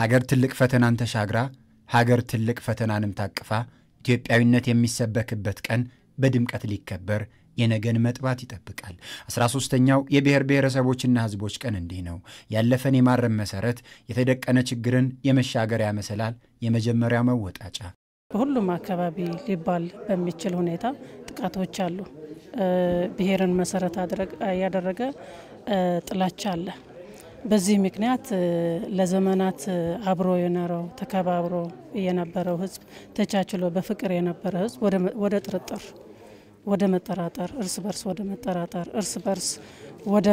ሀገር ትልቅ ፈተናን ተሻግራ ሀገር ትልቅ ፈተናንም ታቅፋ ኢትዮጵያዊነት የሚሰበክበት ቀን በድምቀት ሊከበር የነገን መጥባት ይጠብቃል። አስራ ሦስተኛው የብሔር ብሔረሰቦችና ሕዝቦች ቀን እንዲህ ነው። ያለፈን የማረም መሰረት፣ የተደቀነ ችግርን የመሻገሪያ መሰላል፣ የመጀመሪያ መወጣጫ። በሁሉም አካባቢ ሊባል በሚችል ሁኔታ ጥቃቶች አሉ። ብሔርን መሰረት ያደረገ ጥላቻ አለ። በዚህ ምክንያት ለዘመናት አብሮ የኖረው ተከባብሮ የነበረው ህዝብ ተቻችሎ በፍቅር የነበረ ህዝብ ወደ ጥርጥር ወደ መጠራጠር እርስ በርስ ወደ መጠራጠር እርስ በርስ ወደ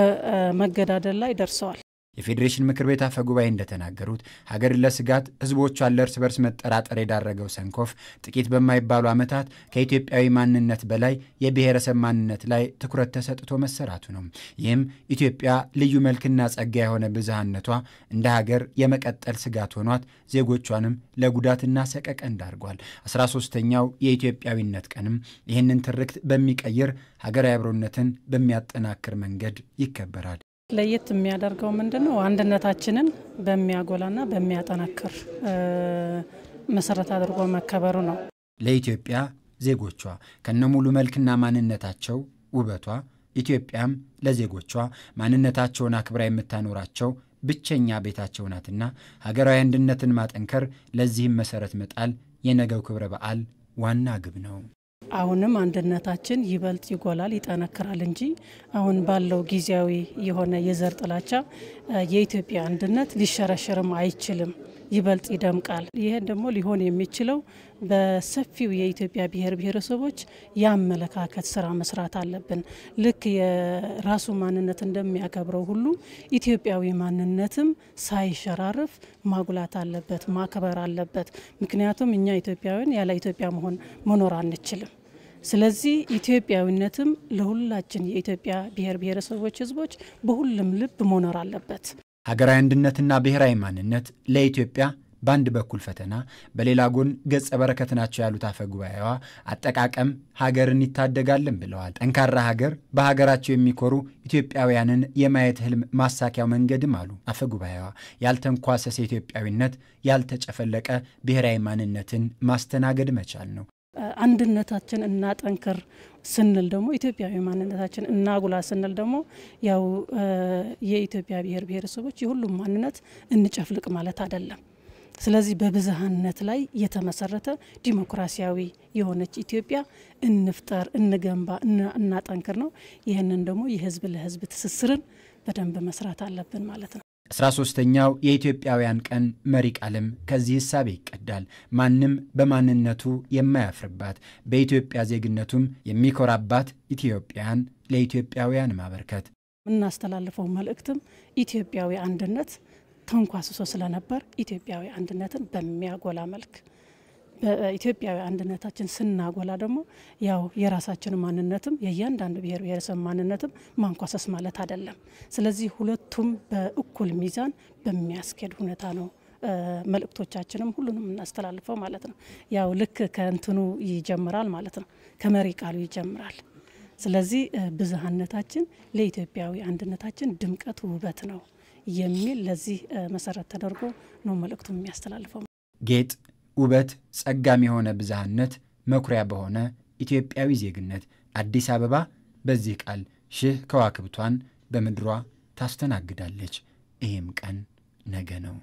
መገዳደል ላይ ደርሰዋል። የፌዴሬሽን ምክር ቤት አፈ ጉባኤ እንደተናገሩት ሀገርን ለስጋት ህዝቦቿን ለእርስ በርስ መጠራጠር የዳረገው ሰንኮፍ ጥቂት በማይባሉ ዓመታት ከኢትዮጵያዊ ማንነት በላይ የብሔረሰብ ማንነት ላይ ትኩረት ተሰጥቶ መሰራቱ ነው። ይህም ኢትዮጵያ ልዩ መልክና ጸጋ የሆነ ብዝሃነቷ እንደ ሀገር የመቀጠል ስጋት ሆኗት ዜጎቿንም ለጉዳትና ሰቀቀን ዳርጓል። ተኛው የኢትዮጵያዊነት ቀንም ይህንን ትርክት በሚቀይር ሀገራዊ አብሮነትን በሚያጠናክር መንገድ ይከበራል። ለየት የሚያደርገው ምንድን ነው? አንድነታችንን በሚያጎላና በሚያጠናክር መሰረት አድርጎ መከበሩ ነው። ለኢትዮጵያ ዜጎቿ ከነሙሉ መልክና ማንነታቸው ውበቷ፣ ኢትዮጵያም ለዜጎቿ ማንነታቸውን አክብራ የምታኖራቸው ብቸኛ ቤታቸው ናትና ሀገራዊ አንድነትን ማጠንከር፣ ለዚህም መሰረት መጣል የነገው ክብረ በዓል ዋና ግብ ነው። አሁንም አንድነታችን ይበልጥ ይጎላል፣ ይጠነክራል እንጂ አሁን ባለው ጊዜያዊ የሆነ የዘር ጥላቻ የኢትዮጵያ አንድነት ሊሸረሸርም አይችልም። ይበልጥ ይደምቃል። ይህን ደግሞ ሊሆን የሚችለው በሰፊው የኢትዮጵያ ብሔር ብሔረሰቦች የአመለካከት ስራ መስራት አለብን። ልክ የራሱ ማንነት እንደሚያከብረው ሁሉ ኢትዮጵያዊ ማንነትም ሳይሸራርፍ ማጉላት አለበት፣ ማክበር አለበት። ምክንያቱም እኛ ኢትዮጵያውያን ያለ ኢትዮጵያ መሆን መኖር አንችልም። ስለዚህ ኢትዮጵያዊነትም ለሁላችን የኢትዮጵያ ብሔር ብሔረሰቦች ህዝቦች በሁሉም ልብ መኖር አለበት። ሀገራዊ አንድነትና ብሔራዊ ማንነት ለኢትዮጵያ በአንድ በኩል ፈተና በሌላ ጎን ገጸ በረከት ናቸው ያሉት አፈ ጉባኤዋ አጠቃቀም ሀገርን ይታደጋልን ብለዋል። ጠንካራ ሀገር በሀገራቸው የሚኮሩ ኢትዮጵያውያንን የማየት ህልም ማሳኪያው መንገድም አሉ አፈ ጉባኤዋ ያልተንኳሰሰ ኢትዮጵያዊነት፣ ያልተጨፈለቀ ብሔራዊ ማንነትን ማስተናገድ መቻል ነው። አንድነታችን እናጠንክር፣ ስንል ደግሞ ኢትዮጵያዊ ማንነታችን እናጉላ ስንል ደግሞ ያው የኢትዮጵያ ብሔር ብሔረሰቦች የሁሉም ማንነት እንጨፍልቅ ማለት አይደለም። ስለዚህ በብዝሃነት ላይ የተመሰረተ ዲሞክራሲያዊ የሆነች ኢትዮጵያ እንፍጠር፣ እንገንባ፣ እናጠንክር ነው። ይህንን ደግሞ የህዝብ ለህዝብ ትስስርን በደንብ መስራት አለብን ማለት ነው። አስራ ሦስተኛው የኢትዮጵያውያን ቀን መሪ ቃልም ከዚህ ሕሳቤ ይቀዳል። ማንም በማንነቱ የማያፍርባት በኢትዮጵያ ዜግነቱም የሚኮራባት ኢትዮጵያን ለኢትዮጵያውያን ማበርከት። የምናስተላልፈው መልእክትም ኢትዮጵያዊ አንድነት ተንኳስሶ ስለነበር ኢትዮጵያዊ አንድነትን በሚያጎላ መልክ በኢትዮጵያዊ አንድነታችን ስናጎላ ደግሞ ያው የራሳችን ማንነትም የእያንዳንዱ ብሔር ብሔረሰብ ማንነትም ማንኳሰስ ማለት አይደለም። ስለዚህ ሁለቱም በእኩል ሚዛን በሚያስኬድ ሁኔታ ነው መልእክቶቻችንም ሁሉንም እናስተላልፈው ማለት ነው። ያው ልክ ከእንትኑ ይጀምራል ማለት ነው፣ ከመሪ ቃሉ ይጀምራል። ስለዚህ ብዝሃነታችን ለኢትዮጵያዊ አንድነታችን ድምቀት፣ ውበት ነው የሚል ለዚህ መሰረት ተደርጎ ነው መልእክቱ የሚያስተላልፈው ጌጥ ውበት ጸጋም የሆነ ብዝሃነት መኩሪያ በሆነ ኢትዮጵያዊ ዜግነት አዲስ አበባ በዚህ ቃል ሺህ ከዋክብቷን በምድሯ ታስተናግዳለች። ይህም ቀን ነገ ነው።